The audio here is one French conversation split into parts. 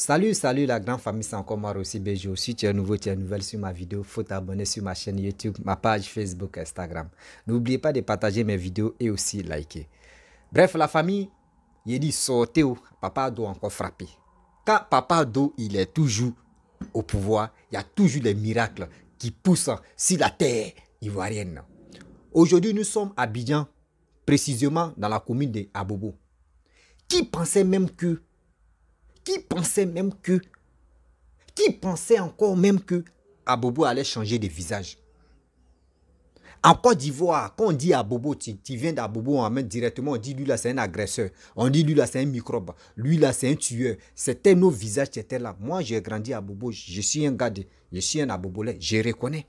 Salut, salut la grande famille, c'est encore moi aussi Bejo. Si tu es nouveau, tu es nouvelle sur ma vidéo, faut t'abonner sur ma chaîne YouTube, ma page Facebook, Instagram. N'oubliez pas de partager mes vidéos et aussi liker. Bref, la famille, il dit sortez où Papa doit encore frapper. Quand Papa Do, il est toujours au pouvoir, il y a toujours des miracles qui poussent sur la terre ivoirienne. Aujourd'hui, nous sommes à Bidjan, précisément dans la commune de Abobo. Qui pensait même que qui pensait même que... Qui pensait encore même que Abobo allait changer de visage en Côte d'Ivoire, quand on dit Abobo, tu, viens d'Abobo, on amène directement, on dit lui là c'est un agresseur, on dit lui là c'est un microbe, lui là c'est un tueur. C'était nos visages, qui étaient là. Moi j'ai grandi à Bobo, je suis un gars je suis un abobolais, je reconnais.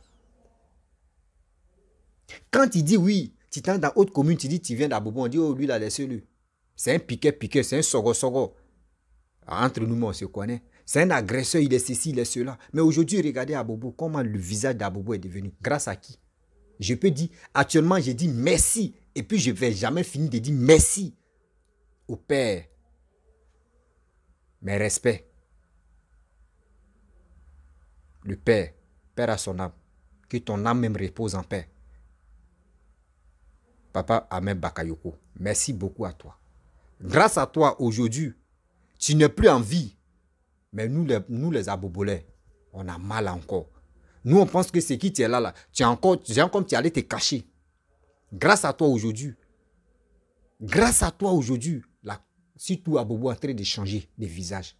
Quand il dit oui, tu t'entends dans autre commune, tu dis tu viens d'Abobo, on dit oh lui là laissez-le. C'est un piqué-piqué, c'est un sogo sogo. Entre nous, on se connaît. C'est un agresseur, il est ceci, il est cela. Mais aujourd'hui, regardez Abobo, comment le visage d'Abobo est devenu. Grâce à qui Je peux dire, actuellement, j'ai dit merci. Et puis, je ne vais jamais finir de dire merci au Père. Mes respects. Le Père, Père à son âme. Que ton âme même repose en paix. Papa Ahmed Bakayoko, merci beaucoup à toi. Grâce à toi, aujourd'hui, tu n'es plus en vie. Mais nous les, nous, les abobolais, on a mal encore. Nous, on pense que c'est qui tu es là, là. Tu es encore, es comme tu allais te cacher. Grâce à toi aujourd'hui, grâce à toi aujourd'hui, surtout Abobo est en train de changer de visage.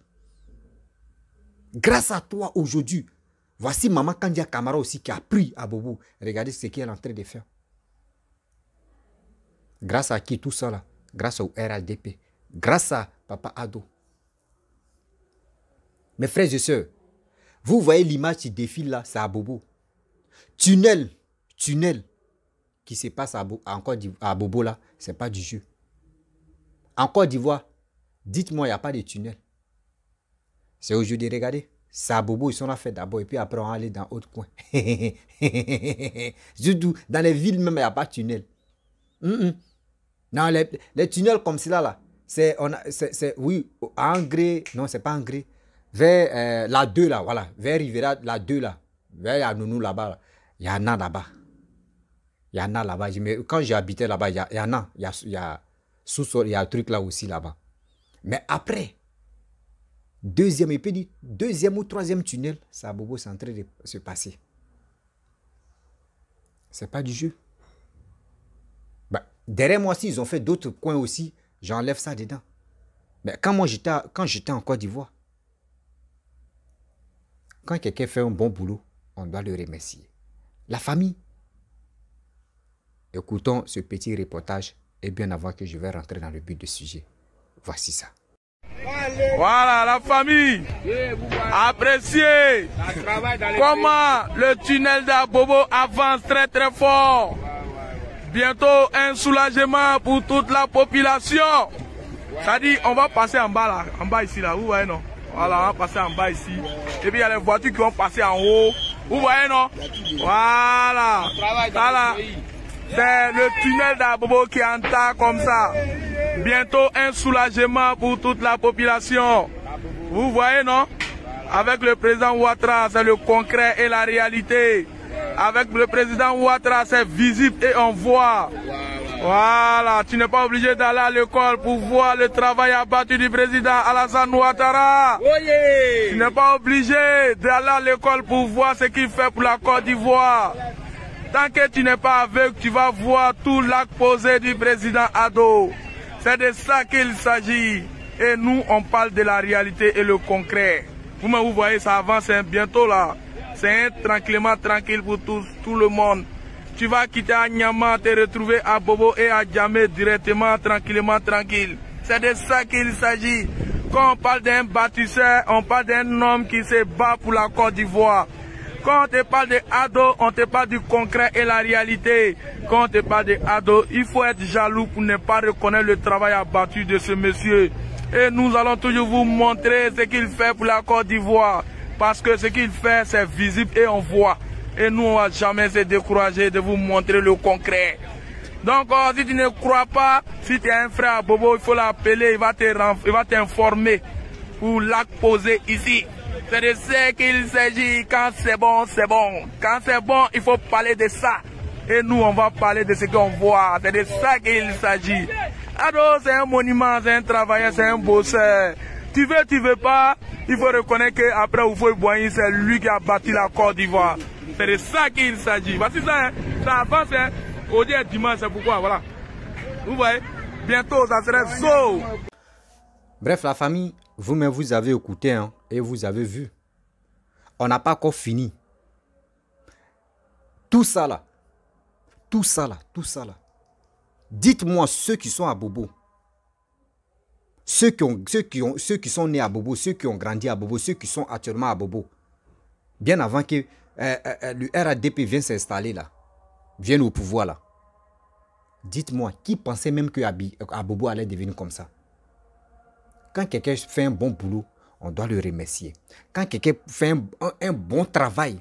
Grâce à toi aujourd'hui, voici maman Kandia Kamara aussi qui a pris abobo. Regardez ce qu'elle est en train de faire. Grâce à qui tout ça là Grâce au RHDP. Grâce à Papa Ado. Mes frères et sœurs, vous voyez l'image qui défile là, c'est à Bobo. Tunnel, tunnel qui se passe à, Bobo là, c'est pas du jeu. En Côte d'Ivoire, dites-moi, il n'y a pas de tunnel. C'est au jeu de regarder. C'est à Bobo, ils sont là fait d'abord et puis après on va aller dans autre coin. dans les villes même, il n'y a pas de tunnel. Non, les, tunnels comme cela là, c'est, oui, en gré, non, c'est pas en gré, vers euh, la 2 là, voilà, vers Rivera, la 2 là, vers Yanounou là-bas, il y en a là-bas. Il y en a là-bas. Quand j'habitais là-bas, il y en a, il y a, y a sous-sol, y a un truc là aussi là-bas. Mais après, deuxième, épée deuxième ou troisième tunnel, ça a bobo, c'est de se passer. C'est pas du jeu. Bah, derrière moi aussi, ils ont fait d'autres coins aussi, j'enlève ça dedans. Mais quand moi j'étais, quand j'étais en Côte d'Ivoire, quelqu'un fait un bon boulot, on doit le remercier. La famille. Écoutons ce petit reportage et bien avant que je vais rentrer dans le but du sujet. Voici ça. Voilà la famille. Appréciez comment le tunnel d'Abobo avance très très fort. Bientôt un soulagement pour toute la population. Ça dit, on va passer en bas là, en bas ici là, vous voyez non voilà, on va passer en bas ici. Et puis il y a les voitures qui vont passer en haut. Vous voyez, non Voilà. Voilà. C'est le tunnel d'Abobo qui en tas comme ça. Bientôt un soulagement pour toute la population. Vous voyez, non Avec le président Ouattara, c'est le concret et la réalité. Avec le président Ouattara, c'est visible et on voit. Voilà, tu n'es pas obligé d'aller à l'école pour voir le travail abattu du président Alassane Ouattara. Tu n'es pas obligé d'aller à l'école pour voir ce qu'il fait pour la Côte d'Ivoire. Tant que tu n'es pas aveugle, tu vas voir tout l'acte posé du président Ado. C'est de ça qu'il s'agit. Et nous, on parle de la réalité et le concret. Vous, vous voyez, ça avance hein, bientôt là. C'est un tranquillement tranquille pour tout le monde. Tu vas quitter Agnama, te retrouver à Bobo et à Djamé directement, tranquillement, tranquille. C'est de ça qu'il s'agit. Quand on parle d'un bâtisseur, on parle d'un homme qui se bat pour la Côte d'Ivoire. Quand on te parle de Ado, on te parle du concret et la réalité. Quand on te parle de Ado, il faut être jaloux pour ne pas reconnaître le travail abattu de ce monsieur. Et nous allons toujours vous montrer ce qu'il fait pour la Côte d'Ivoire. Parce que ce qu'il fait, c'est visible et on voit. Et nous, on va jamais se décourager de vous montrer le concret. Donc, euh, si tu ne crois pas, si tu as un frère à Bobo, il faut l'appeler, il va t'informer pour l'acposer ici. C'est de ce qu'il s'agit. Quand c'est bon, c'est bon. Quand c'est bon, il faut parler de ça. Et nous, on va parler de ce qu'on voit. C'est de ça qu'il s'agit. Alors, c'est un monument, c'est un travailleur, c'est un bosseur. Tu veux, tu veux pas, il faut reconnaître qu'après le Boigny, c'est lui qui a bâti la Côte d'Ivoire. C'est de ça qu'il s'agit. Voici ça, hein. ça avance. Hein. Aujourd'hui dimanche, c'est pourquoi. Voilà. Vous voyez, bientôt, ça serait zo. Bref, la famille, vous-même, vous avez écouté hein, et vous avez vu. On n'a pas encore fini. Tout ça là, tout ça là, tout ça là. Dites-moi ceux qui sont à Bobo. Ceux qui, ont, ceux, qui ont, ceux qui sont nés à Bobo, ceux qui ont grandi à Bobo, ceux qui sont actuellement à Bobo, bien avant que euh, euh, euh, le RADP vient s'installer là, vient au pouvoir là, dites-moi, qui pensait même que Abobo allait devenir comme ça Quand quelqu'un fait un bon boulot, on doit le remercier. Quand quelqu'un fait un, bon travail,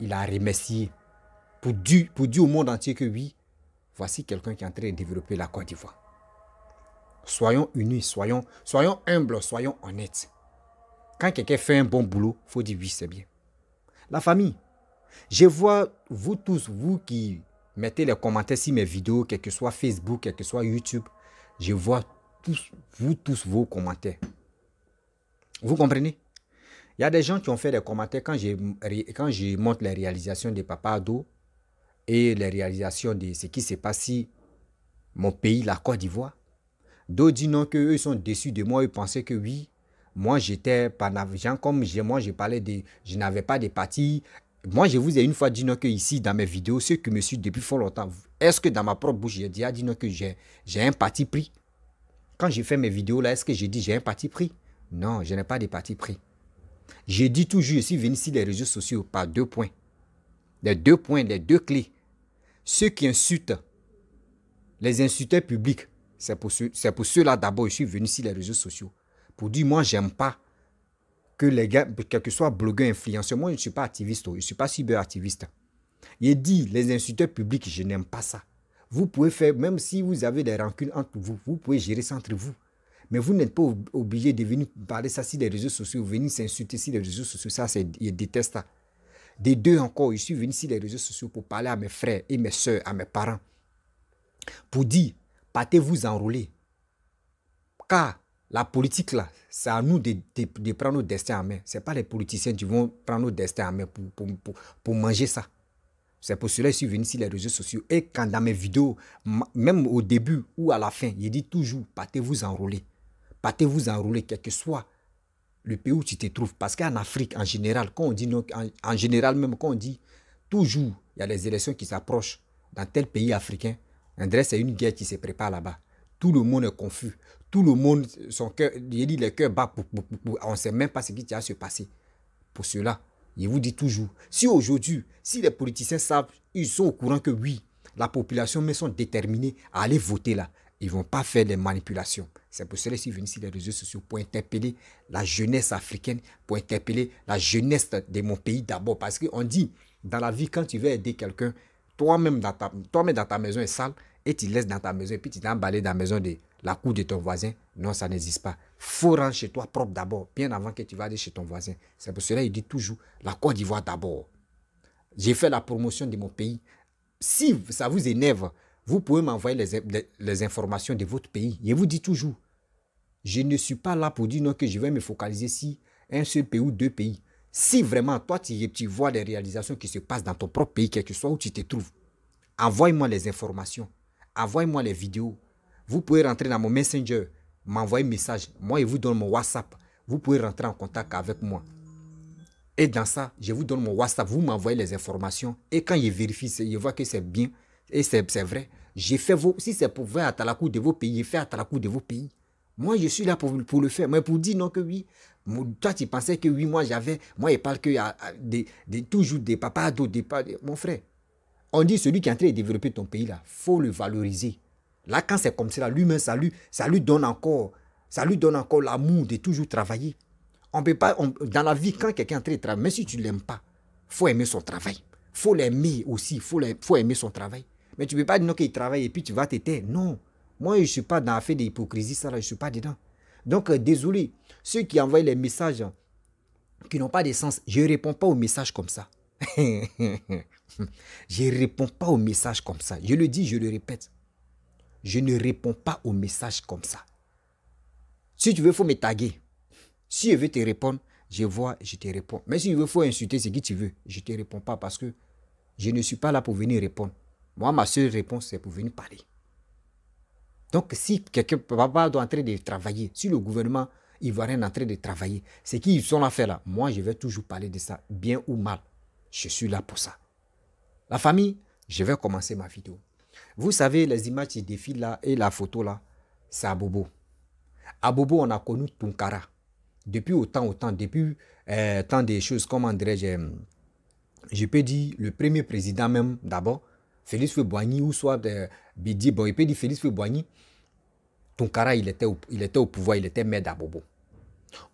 il a remercié pour dire, pour dire au monde entier que oui, voici quelqu'un qui est en train de développer la Côte d'Ivoire. Soyons unis, soyons, soyons humbles, soyons honnêtes. Quand quelqu'un fait un bon boulot, il faut dire oui, c'est bien. La famille. Je vois, vous tous, vous qui mettez les commentaires sur mes vidéos, quel que soit Facebook, quel que soit YouTube, je vois tous, vous tous vos commentaires. Vous comprenez Il y a des gens qui ont fait des commentaires quand je, quand montre les réalisations de Papa et les réalisations de ce qui s'est passé mon pays, la Côte d'Ivoire. D'autres disent non, eux sont déçus de moi, ils pensaient que oui, moi, j'étais pas comme moi, Je parlais de, je n'avais pas de parti. Moi, je vous ai une fois dit non que ici, dans mes vidéos, ceux qui me suivent depuis fort longtemps, est-ce que dans ma propre bouche, j'ai dit non que j'ai un parti pris Quand j'ai fait mes vidéos là, est-ce que j'ai dit j'ai un parti pris Non, je n'ai pas de parti pris. J'ai dit toujours, je suis venu sur les réseaux sociaux par deux points. Les deux points, les deux clés. Ceux qui insultent, les insulteurs publics, c'est pour, ceux-là d'abord, je suis venu sur les réseaux sociaux pour dire moi j'aime pas que les gars, quel que soit blogueur, influenceur, moi je ne suis pas activiste, oh. je ne suis pas cyberactiviste. Il dit les insulteurs publics, je n'aime pas ça. Vous pouvez faire, même si vous avez des rancunes entre vous, vous pouvez gérer ça entre vous. Mais vous n'êtes pas obligé de venir parler ça sur les réseaux sociaux, venir s'insulter sur les réseaux sociaux, ça, c'est, je déteste ça. Des deux encore, je suis venu sur les réseaux sociaux pour parler à mes frères et mes soeurs, à mes parents, pour dire, partez vous enrôler. Car la politique, là, c'est à nous de, prendre nos destins en main. Ce n'est pas les politiciens qui vont prendre nos destins en main pour, manger ça. C'est pour cela que je suis venu sur les réseaux sociaux. Et quand dans mes vidéos, même au début ou à la fin, je dis toujours, partez vous enrôler. Partez vous enrôler, quel que soit le pays où tu te trouves. Parce qu'en Afrique, en général, quand on dit, en, général même, quand on dit, toujours, il y a les élections qui s'approchent dans tel pays africain. André, c'est une guerre qui se prépare là-bas. Tout le monde est confus. Tout le monde, son cœur, il dit le cœurs bas. Pour, on ne sait même pas ce qui va se passer. Pour cela, il vous dit toujours, si aujourd'hui, si les politiciens savent, ils sont au courant que oui, la population, mais sont déterminés à aller voter là. Ils ne vont pas faire des manipulations. C'est pour cela qu'ils viennent venu sur les réseaux sociaux pour interpeller la jeunesse africaine, pour interpeller la jeunesse de mon pays d'abord. Parce qu'on dit, dans la vie, quand tu veux aider quelqu'un, toi-même dans, ta, toi dans ta maison est sale, et tu laisses dans ta maison et puis tu t'es emballé dans la maison de la cour de ton voisin, non, ça n'existe pas. Faut rentrer chez toi propre d'abord, bien avant que tu vas aller chez ton voisin. C'est pour cela qu'il dit toujours la Côte d'Ivoire d'abord. J'ai fait la promotion de mon pays. Si ça vous énerve, vous pouvez m'envoyer les, informations de votre pays. Je vous dit toujours, je ne suis pas là pour dire non que je vais me focaliser sur un seul pays ou deux pays. Si vraiment, toi, tu, tu vois les réalisations qui se passent dans ton propre pays, quel que soit où tu te trouves, envoie-moi les informations envoyez-moi les vidéos. Vous pouvez rentrer dans mon Messenger, m'envoyer un message. Moi, je vous donne mon WhatsApp. Vous pouvez rentrer en contact avec moi. Et dans ça, je vous donne mon WhatsApp, vous m'envoyez les informations. Et quand je vérifie, je vois que c'est bien et c'est vrai. J'ai fait vos, si c'est pour faire à Talakou de vos pays, faire à Talakou de vos pays. Moi, je suis là pour, pour le faire. Mais pour dire non que oui, toi, tu pensais que oui, moi, j'avais, moi, il parle que toujours des papas, d'autres, des, papas, mon frère. On dit celui qui est en train de développer ton pays là, faut le valoriser. Là, quand c'est comme ça, lui-même, ça lui, donne encore, ça lui donne encore l'amour de toujours travailler. On peut pas, dans la vie, quand quelqu'un est en train de travailler, même si tu ne l'aimes pas, faut aimer son travail. faut l'aimer aussi, faut, faut aimer son travail. Mais tu ne peux pas dire non qu'il travaille et puis tu vas t'éteindre. Non. Moi, je ne suis pas dans la fête d'hypocrisie, ça là, je ne suis pas dedans. Donc, euh, désolé, ceux qui envoient les messages qui n'ont pas de sens, je ne réponds pas aux messages comme ça. Je ne réponds pas au message comme ça. Je le dis, je le répète. Je ne réponds pas au message comme ça. Si tu veux, il faut me taguer. Si je veux te répondre, je vois, je te réponds. Mais si tu veux, il faut insulter ce qui tu veux. Je ne te réponds pas parce que je ne suis pas là pour venir répondre. Moi, ma seule réponse, c'est pour venir parler. Donc, si quelqu'un, papa doit entrer de travailler, si le gouvernement il est en train de travailler, c'est qu'ils sont là faire là, moi, je vais toujours parler de ça, bien ou mal. Je suis là pour ça. La famille, je vais commencer ma vidéo. Vous savez, les images qui défilent là et la photo là, c'est Abobo. Abobo, on a connu Tunkara. Depuis autant, autant, depuis euh, tant des choses, comment dirais-je, je peux dire le premier président même d'abord, Félix Feboigny, ou soit de euh, Bidi, bon, il peut dire Félix Feboigny, Tunkara, il était, au, il était au pouvoir, il était maire d'Abobo.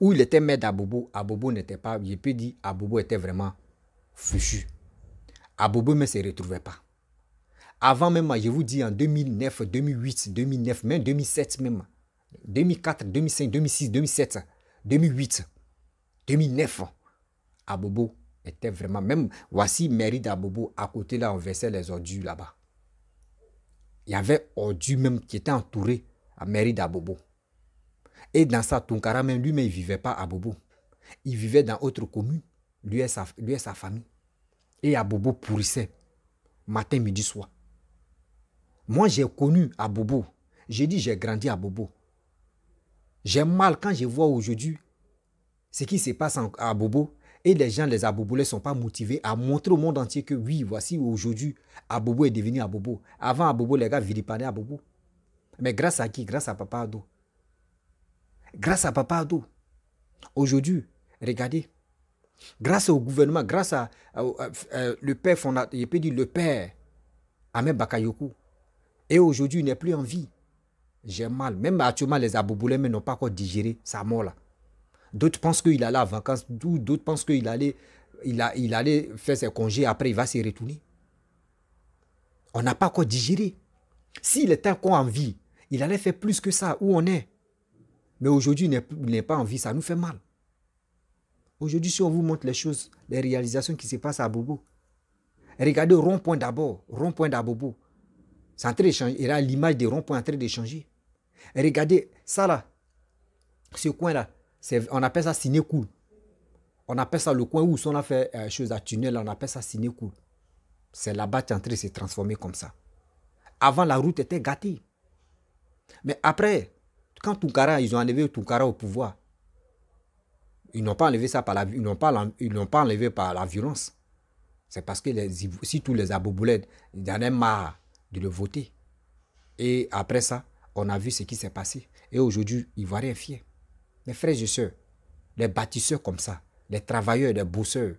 Où il était maire d'Abobo, Abobo n'était pas, je peux dire, Abobo était vraiment fichu. Abobo ne se retrouvait pas. Avant même, je vous dis en 2009, 2008, 2009, même 2007 même. 2004, 2005, 2006, 2007, 2008, 2009. Abobo était vraiment, même voici mairie d'Abobo, à côté là, on versait les ordures là-bas. Il y avait ordures même qui étaient entourées à mairie d'Abobo. Et dans ça, Tonkara même, lui-même, il ne vivait pas à Abobo. Il vivait dans autre commune, lui lui et sa famille et Abobo pourrissait. Matin, midi, soir. Moi, j'ai connu Abobo. J'ai dit, j'ai grandi à Bobo. J'ai mal quand je vois aujourd'hui ce qui se passe à Bobo. Et les gens, les Aboboulés ne sont pas motivés à montrer au monde entier que oui, voici aujourd'hui, Abobo est devenu Abobo. Avant Abobo, les gars à Abobo. Mais grâce à qui Grâce à Papa Ado. Grâce à Papa Ado. Aujourd'hui, regardez, grâce au gouvernement, grâce à, euh, le père fondateur, je peux dire le père, Ahmed Bakayoko. Et aujourd'hui, il n'est plus en vie. J'ai mal. Même actuellement, les mais n'ont pas encore digéré sa mort-là. D'autres pensent qu'il allait en vacances, d'autres pensent qu'il allait, il a, il allait faire ses congés, après il va se retourner. On n'a pas quoi digéré. S'il était encore en vie, il allait faire plus que ça, où on est. Mais aujourd'hui, il n'est pas en vie, ça nous fait mal. Aujourd'hui, si on vous montre les choses, les réalisations qui se passent à Bobo, regardez rond-point d'abord, rond-point d'Abobo. C'est en train Il y a l'image des rond points en train de Regardez ça là, ce coin-là, on appelle ça ciné On appelle ça le coin où on a fait euh, chose à tunnel, on appelle ça ciné C'est là-bas que es en train de se transformer comme ça. Avant, la route était gâtée. Mais après, quand Toukara, ils ont enlevé Toukara au pouvoir, ils n'ont pas enlevé ça par la, ils n'ont pas, ils n'ont pas enlevé par la violence. C'est parce que les, si tous les aboboulèdes ils en avaient marre de le voter. Et après ça, on a vu ce qui s'est passé. Et aujourd'hui, Ivoirien est fier. Les frères et sœurs, les bâtisseurs comme ça, les travailleurs, les bosseurs,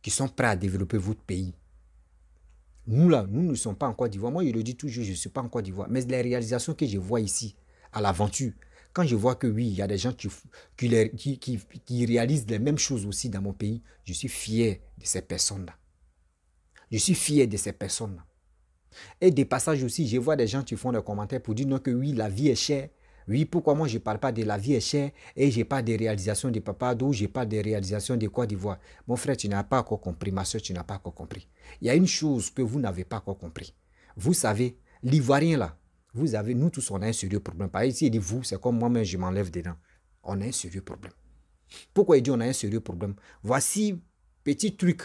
qui sont prêts à développer votre pays. Nous, là, nous ne sommes pas en Côte d'Ivoire. Moi, je le dis toujours, je ne suis pas en Côte d'Ivoire. Mais les réalisations que je vois ici, à l'aventure, quand je vois que oui, il y a des gens qui, réalisent les mêmes choses aussi dans mon pays, je suis fier de ces personnes-là. Je suis fier de ces personnes-là. Et des passages aussi, je vois des gens qui font des commentaires pour dire non que oui, la vie est chère. Oui, pourquoi moi je ne parle pas de la vie est chère et je pas des réalisations de papa d'où je pas des réalisations de Côte d'Ivoire. Mon frère, tu n'as pas encore compris. Ma soeur, tu n'as pas encore compris. Il y a une chose que vous n'avez pas encore compris. Vous savez, l'Ivoirien là, vous avez, nous tous, on a un sérieux problème. Par ici, il dit vous, c'est comme moi-même, je m'enlève dedans. On a un sérieux problème. Pourquoi il dit on a un sérieux problème Voici petit truc.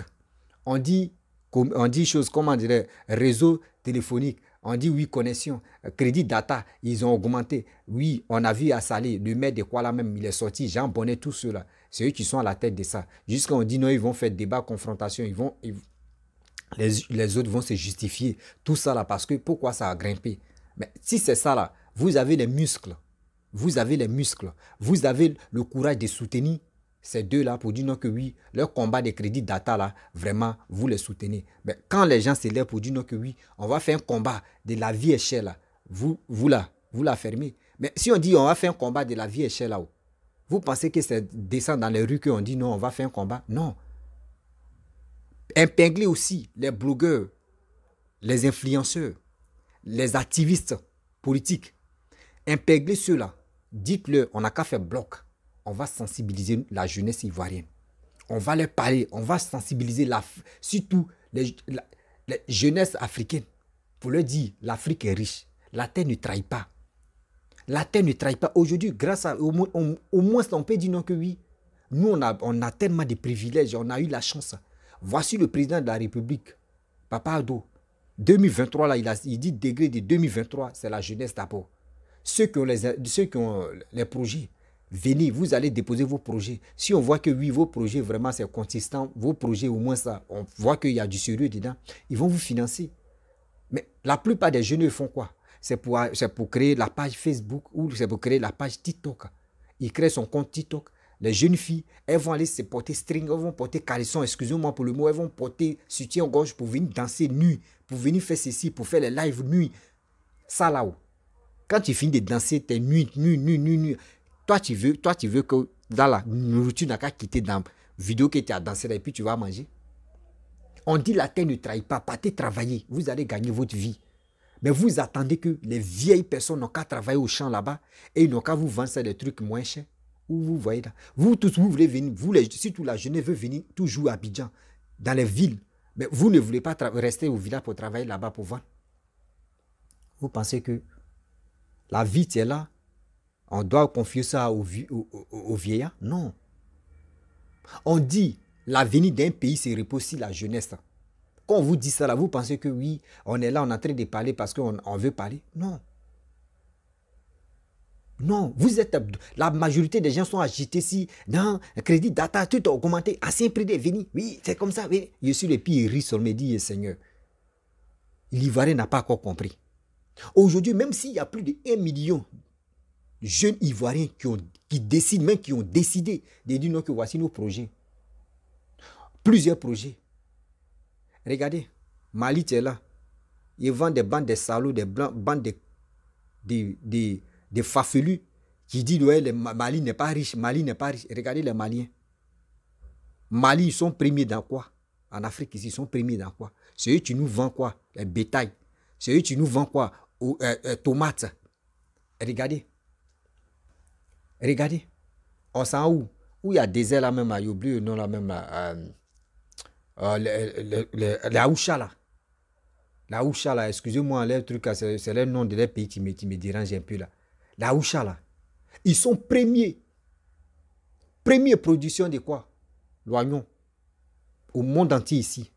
On dit, on dit choses, comment dirait, réseau téléphonique. On dit oui, connexion, crédit data, ils ont augmenté. Oui, on a vu à Salé, le maire de quoi là même, il est sorti, Jean Bonnet, tout cela. C'est eux qui sont à la tête de ça. Jusqu'à on dit non, ils vont faire débat, confrontation, ils vont, les, les, autres vont se justifier. Tout ça là, parce que pourquoi ça a grimpé mais si c'est ça là, vous avez les muscles. Vous avez les muscles. Vous avez le courage de soutenir ces deux-là pour dire non que oui, leur combat des crédits data là, vraiment, vous les soutenez. Mais quand les gens se lèvent pour dire non que oui, on va faire un combat de la vie échelle là, vous, vous là, vous la fermez. Mais si on dit on va faire un combat de la vie échelle là-haut, vous pensez que c'est descendre dans les rues qu'on dit non, on va faire un combat Non. Impinglez aussi les blogueurs, les influenceurs les activistes politiques, impéglez ceux-là. Dites-leur, on n'a qu'à faire bloc. On va sensibiliser la jeunesse ivoirienne. On va leur parler. On va sensibiliser la, surtout les, la, les africaine Pour leur dire, l'Afrique est riche. La terre ne trahit pas. La terre ne trahit pas. Aujourd'hui, grâce à, au, moins, on, peut dire non que oui. Nous, on a, on a tellement de privilèges. On a eu la chance. Voici le président de la République, Papa 2023, là, il, a, il dit degré de 2023, c'est la jeunesse d'abord. Ceux qui ont les, ceux qui ont euh, les projets, venez, vous allez déposer vos projets. Si on voit que oui, vos projets, vraiment, c'est consistant, vos projets, au moins ça, on voit qu'il y a du sérieux dedans, ils vont vous financer. Mais la plupart des jeunes font quoi C'est pour, pour créer la page Facebook ou c'est pour créer la page TikTok. Ils créent son compte TikTok les jeunes filles, elles vont aller se porter string, elles vont porter caleçon, excusez-moi pour le mot, elles vont porter soutien-gorge pour venir danser nuit, pour venir faire ceci, pour faire les lives nuit. Ça là-haut. Quand tu finis de danser, t'es nuit, nuit, nuit, nuit, nuit. Toi, tu veux, toi, tu veux que dans la nourriture, qu'à quitter dans la vidéo que tu as danser là et puis tu vas manger. On dit la terre ne trahit pas, partez travailler, vous allez gagner votre vie. Mais vous attendez que les vieilles personnes n'ont qu'à travailler au champ là-bas et ils n'ont qu'à vous vendre des trucs moins chers où vous voyez là. Vous tous, vous voulez venir, vous surtout la jeunesse veut venir toujours à Abidjan, dans les villes. Mais vous ne voulez pas rester au village pour travailler là-bas pour vendre. Vous pensez que la vie, c'est là. On doit confier ça aux, vieillards Non. On dit, l'avenir d'un pays se repose sur la jeunesse. Quand on vous dit ça là, vous pensez que oui, on est là, on est en train de parler parce qu'on veut parler Non. Non, vous êtes. La majorité des gens sont agités ici. Non, crédit data, tout a augmenté, ancien prix venez. Oui, c'est comme ça. Oui. Je suis le pire rit sur me dit, eh, Seigneur. L'Ivoirien n'a pas encore compris. Aujourd'hui, même s'il y a plus de 1 million de jeunes Ivoiriens qui, ont, qui décident, même qui ont décidé de dire non, que voici nos projets. Plusieurs projets. Regardez, Mali, tu là. Ils vendent des bandes de salauds, des bandes de des fafelus qui disent ouais, le Mali n'est pas riche, Mali n'est pas riche. Regardez les Maliens. Mali, ils sont premiers dans quoi En Afrique, ils sont premiers dans quoi C'est eux qui nous vendent quoi Les bétails. C'est eux qui nous vendent quoi euh, euh, Tomates. Regardez. Regardez. On sent où Où il y a ailes là même, il oublié le nom là même, euh, la Houcha, là. La Houcha, là, excusez-moi, c'est le nom de leur pays qui me, qui me dérange un peu là. La OUSHA, là, ils sont premiers. Première production de quoi L'oignon. Au monde entier ici.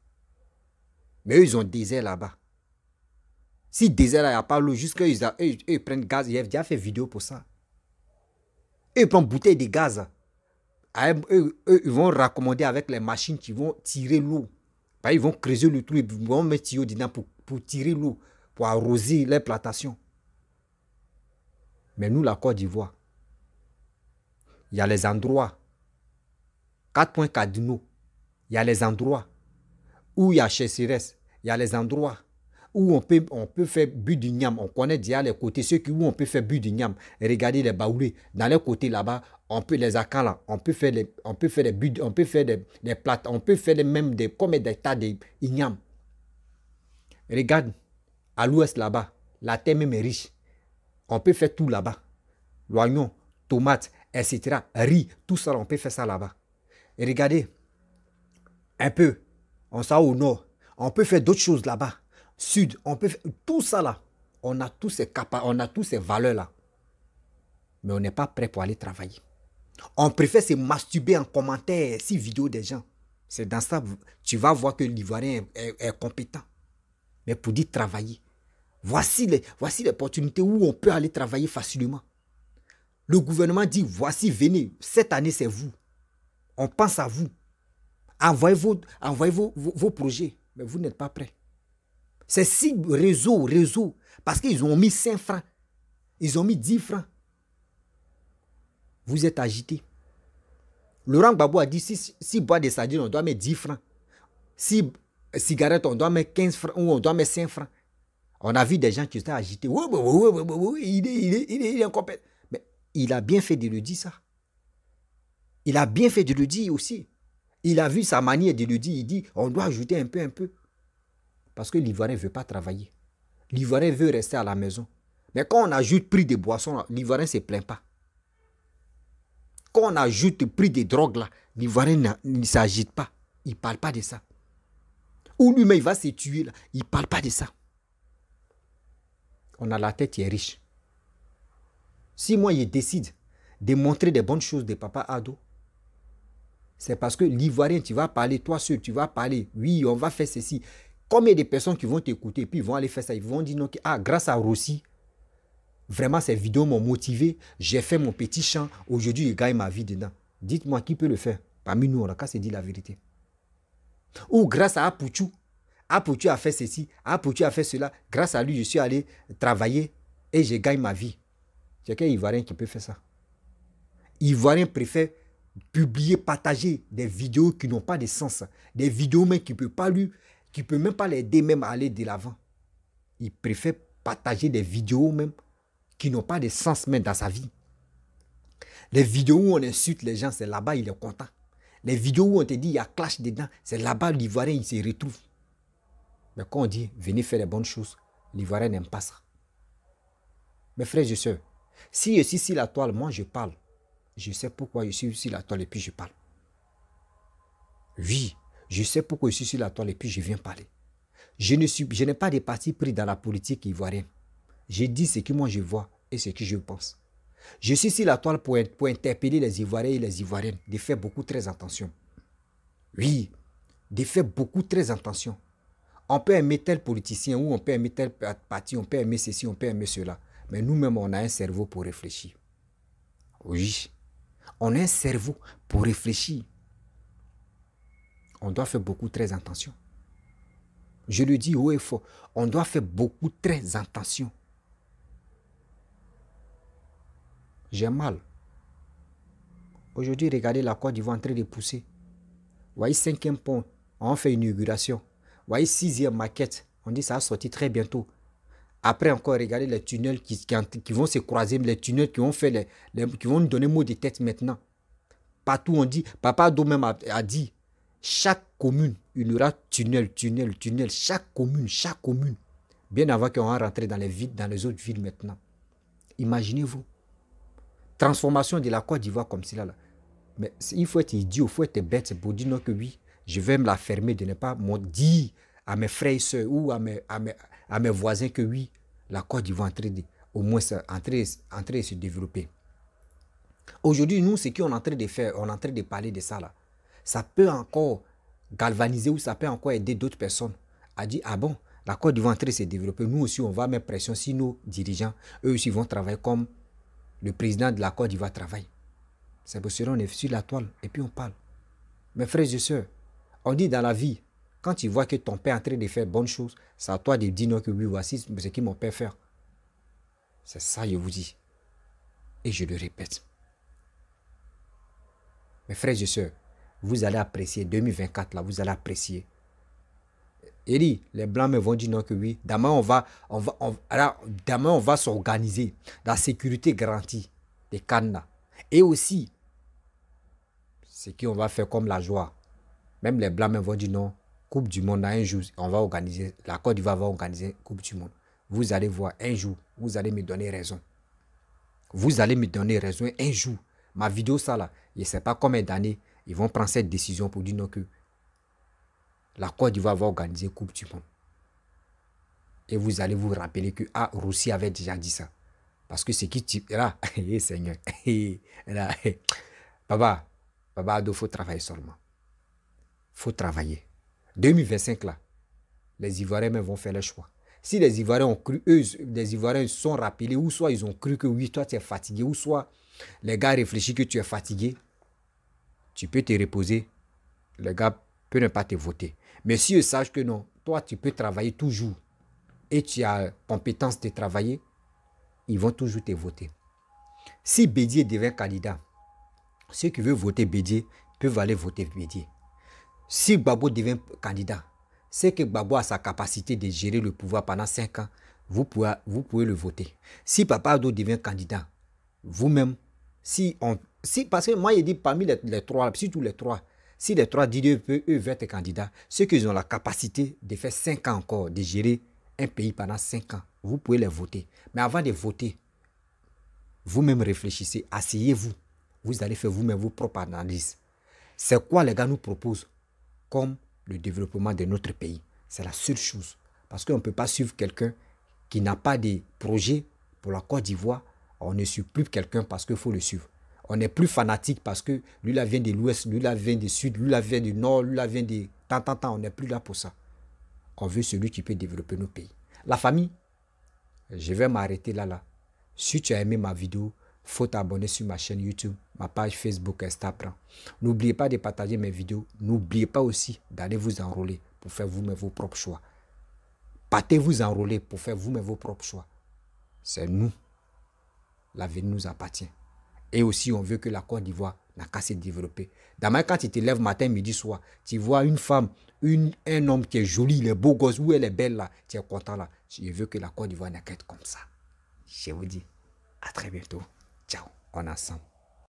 Mais eux, ils ont désert là-bas. Si désert là, il n'y a pas l'eau, jusqu'à eux ils, prennent gaz. Ils ont déjà fait vidéo pour ça. Eux, ils prennent bouteille de gaz. Ah, eux, ils vont raccommoder avec les machines qui vont tirer l'eau. Bah, ils vont creuser le trou, ils vont mettre tuyau dedans pour, pour tirer l'eau, pour arroser les plantations. Mais nous, la Côte d'Ivoire, il y a les endroits, 4.4 points cardinaux, il y a les endroits où il y a Chessires, il y a les endroits où on peut, on peut faire but du On connaît déjà les côtés, ceux qui, où on peut faire but du Regardez les baoulés, dans les côtés là-bas, on peut les akala, on peut faire les, on peut faire des buts, on peut faire des, plates, on peut faire même des, comme des tas de ignam. Regarde, à l'ouest là-bas, la terre même est riche. On peut faire tout là-bas. L'oignon, tomate, etc. Riz, tout ça, on peut faire ça là-bas. Et regardez, un peu, on ça au nord. On peut faire d'autres choses là-bas. Sud, on peut faire tout ça là. On a tous ces on a tous ces valeurs là. Mais on n'est pas prêt pour aller travailler. On préfère se masturber en commentaire, si vidéo des gens. C'est dans ça, tu vas voir que l'Ivoirien est, est compétent. Mais pour dire travailler, Voici les, voici l'opportunité où on peut aller travailler facilement. Le gouvernement dit, voici, venez, cette année c'est vous. On pense à vous. Envoyez vos, vos, projets, mais vous n'êtes pas prêts. C'est si réseau, réseau, parce qu'ils ont mis 5 francs, ils ont mis 10 francs. Vous êtes agité. Laurent Gbagbo a dit, si, si, bois des sardines, on doit mettre 10 francs. Si cigarette, on doit mettre 15 francs ou on doit mettre 5 francs. On a vu des gens qui étaient agités. oui, il, est, il, il, Mais il a bien fait de le dire ça. Il a bien fait de le dire aussi. Il a vu sa manière de le dire. Il dit, on doit ajouter un peu, un peu. Parce que l'Ivoirien ne veut pas travailler. L'Ivoirien veut rester à la maison. Mais quand on ajoute prix des boissons, l'Ivoirien ne se plaint pas. Quand on ajoute prix des drogues, là, l'Ivoirien ne s'agite pas. Il ne parle pas de ça. Ou lui-même, il va se tuer. Là. Il ne parle pas de ça on a la tête qui est riche. Si moi, je décide de montrer des bonnes choses de papa Ado, c'est parce que l'Ivoirien, tu vas parler, toi seul, tu vas parler, oui, on va faire ceci. Combien de personnes qui vont t'écouter, puis ils vont aller faire ça, ils vont dire non, que, ah, grâce à Rossi, vraiment, ces vidéos m'ont motivé, j'ai fait mon petit chant, aujourd'hui, il gagne ma vie dedans. Dites-moi qui peut le faire. Parmi nous, on a qu'à se dire la vérité. Ou grâce à Apuchou, ah, pour tu as fait ceci. Ah, pour tu as fait cela. Grâce à lui, je suis allé travailler et je gagne ma vie. C'est quel Ivoirien qui peut faire ça Ivoirien préfère publier, partager des vidéos qui n'ont pas de sens. Des vidéos même qui ne peuvent pas lui, qui peut même pas l'aider même à aller de l'avant. Il préfère partager des vidéos même qui n'ont pas de sens même dans sa vie. Les vidéos où on insulte les gens, c'est là-bas, il est content. Les vidéos où on te dit il y a clash dedans, c'est là-bas l'Ivoirien, il se retrouve. Mais quand on dit venez faire les bonnes choses, l'Ivoirien n'aime pas ça. Mes frères et sœurs, si je suis sur la toile, moi je parle. Je sais pourquoi je suis sur la toile et puis je parle. Oui, je sais pourquoi je suis sur la toile et puis je viens parler. Je ne suis, je n'ai pas de parti pris dans la politique ivoirienne. Je dis ce que moi je vois et ce que je pense. Je suis sur la toile pour, pour interpeller les Ivoiriens et les Ivoiriennes de faire beaucoup très attention. Oui, de faire beaucoup très attention on peut aimer tel politicien ou on peut aimer tel parti, on peut aimer ceci, on peut aimer cela. Mais nous-mêmes, on a un cerveau pour réfléchir. Oui. On a un cerveau pour réfléchir. On doit faire beaucoup très attention. Je le dis haut et fort. On doit faire beaucoup très attention. J'ai mal. Aujourd'hui, regardez la Côte d'Ivoire en train de pousser. Vous voyez, cinquième pont, on fait une inauguration voyez, sixième maquette. On dit ça va sortir très bientôt. Après encore, regardez les tunnels qui, qui, vont se croiser, les tunnels qui vont, fait les, qui vont nous donner mot de tête maintenant. Partout, on dit, Papa même a, dit, chaque commune, il y aura tunnel, tunnel, tunnel, chaque commune, chaque commune. Bien avant qu'on rentre rentrer dans les villes, dans les autres villes maintenant. Imaginez-vous. Transformation de la Côte d'Ivoire comme cela. Là. Mais il faut être idiot, il faut être bête pour dire non que oui, je vais me la fermer de ne pas me dire à mes frères et sœurs ou à mes, à mes, voisins que oui, la Côte d'Ivoire au moins, entrer et se développer. Aujourd'hui, nous, ce qu'on est en train de faire, on est en train de parler de ça là. Ça peut encore galvaniser ou ça peut encore aider d'autres personnes à dire Ah bon, la Côte d'Ivoire est se développer. Nous aussi, on va mettre pression si nos dirigeants, eux aussi, vont travailler comme le président de la Côte d'Ivoire travailler. C'est pour cela qu'on est sur la toile et puis on parle. Mes frères et sœurs, on dit dans la vie, quand tu vois que ton père est en train de faire bonnes choses, c'est à toi de dire non que oui, voici ce que mon père fait. C'est ça, je vous dis. Et je le répète. Mes frères et sœurs, vous allez apprécier 2024 là, vous allez apprécier. Élie, les blancs me vont dire non que oui. Demain on va, on va, on va s'organiser. La sécurité garantie des cannes. Et aussi, ce qu'on va faire comme la joie. Même les Blancs vont dire non, Coupe du Monde, un jour, on va organiser, la Côte d'Ivoire va organiser Coupe du Monde. Vous allez voir, un jour, vous allez me donner raison. Vous allez me donner raison un jour. Ma vidéo, ça là, je ne sais pas combien d'années, ils vont prendre cette décision pour dire non que la Côte d'Ivoire va organiser Coupe du Monde. Et vous allez vous rappeler que, ah, Russie avait déjà dit ça. Parce que c'est qui type là, eh, Seigneur, eh, là, eh, papa, papa faut travailler seulement faut travailler. 2025, là, les Ivoiriens vont faire le choix. Si les Ivoiriens ont cru, eux, les Ivoiriens sont rappelés, ou soit ils ont cru que oui, toi tu es fatigué, ou soit les gars réfléchissent que tu es fatigué, tu peux te reposer. Les gars peuvent ne pas te voter. Mais si eux savent que non, toi tu peux travailler toujours et tu as compétence de travailler, ils vont toujours te voter. Si Bédier devient candidat, ceux qui veulent voter Bédier peuvent aller voter Bédier si Babo devient candidat, c'est que Babo a sa capacité de gérer le pouvoir pendant 5 ans. Vous pouvez, vous pouvez le voter. Si Papa devient candidat, vous-même, si on, si, parce que moi, je dis parmi les, trois, si tous les trois, si les trois eux, être candidats, ceux qui ont la capacité de faire 5 ans encore, de gérer un pays pendant 5 ans, vous pouvez les voter. Mais avant de voter, vous-même réfléchissez, asseyez-vous. Vous allez faire vous-même vos propres analyses. C'est quoi les gars nous proposent comme le développement de notre pays. C'est la seule chose. Parce qu'on ne peut pas suivre quelqu'un qui n'a pas des projets pour la Côte d'Ivoire. On ne suit plus quelqu'un parce qu'il faut le suivre. On n'est plus fanatique parce que lui là vient de l'ouest, lui là vient du sud, lui là vient du nord, lui là vient de... Tant, tant, tant, on n'est plus là pour ça. On veut celui qui peut développer nos pays. La famille, je vais m'arrêter là, là. Si tu as aimé ma vidéo, faut t'abonner sur ma chaîne YouTube, ma page Facebook, Instagram. N'oubliez pas de partager mes vidéos. N'oubliez pas aussi d'aller vous enrôler pour faire vous-même vos propres choix. Partez vous enrôler pour faire vous-même vos propres choix. C'est nous. La L'avenir nous appartient. Et aussi, on veut que la Côte d'Ivoire n'a qu'à se développer. Demain, quand tu te lèves matin, midi, soir, tu vois une femme, un homme qui est joli, il est beau gosse, où elle est belle là, tu es content là. Je veux que la Côte d'Ivoire n'a qu'à être comme ça. Je vous dis à très bientôt. Tchau, ó nação.